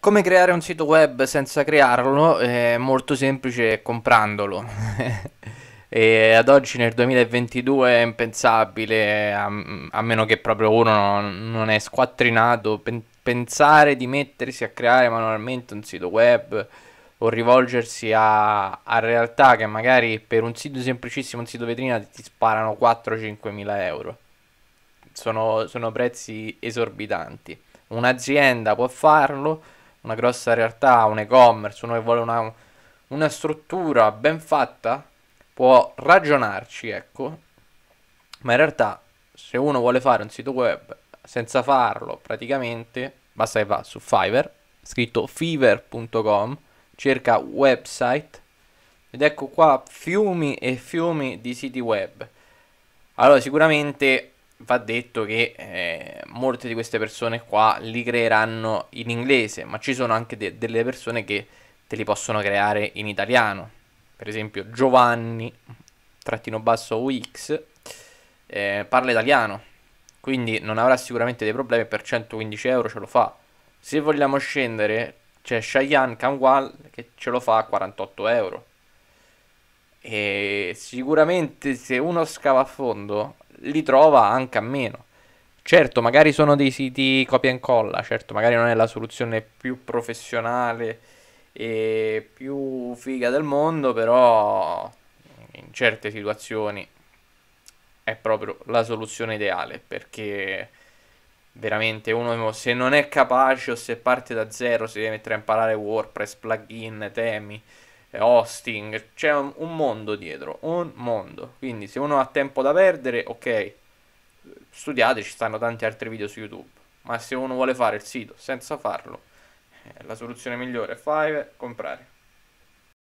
Come creare un sito web senza crearlo? È molto semplice comprandolo. e ad oggi nel 2022 è impensabile, a, a meno che proprio uno non, non è squattrinato, pen, pensare di mettersi a creare manualmente un sito web o rivolgersi a, a, realtà che magari per un sito semplicissimo, un sito vetrina, ti sparano 4-5 mila euro. Sono, sono prezzi esorbitanti. Un'azienda può farlo una grossa realtà, un e-commerce, uno che vuole una, una struttura ben fatta, può ragionarci, ecco, ma in realtà se uno vuole fare un sito web senza farlo praticamente, basta che va su Fiverr, scritto fever.com, cerca website ed ecco qua fiumi e fiumi di siti web. Allora sicuramente va detto che eh, molte di queste persone qua li creeranno in inglese, ma ci sono anche de- delle persone che te li possono creare in italiano. Per esempio Giovanni, trattino basso UX, eh, parla italiano, quindi non avrà sicuramente dei problemi per 115 euro ce lo fa. Se vogliamo scendere c'è Cheyenne Kanwal che ce lo fa a 48 euro. E sicuramente se uno scava a fondo li trova anche a meno. Certo, magari sono dei siti copia e incolla, certo, magari non è la soluzione più professionale e più figa del mondo, però in certe situazioni è proprio la soluzione ideale perché veramente uno se non è capace o se parte da zero si deve mettere a imparare WordPress, plugin, temi, hosting, c'è un, un mondo dietro, un mondo. Quindi se uno ha tempo da perdere, ok, studiate, ci stanno tanti altri video su YouTube. Ma se uno vuole fare il sito senza farlo, eh, la soluzione migliore è fare comprare.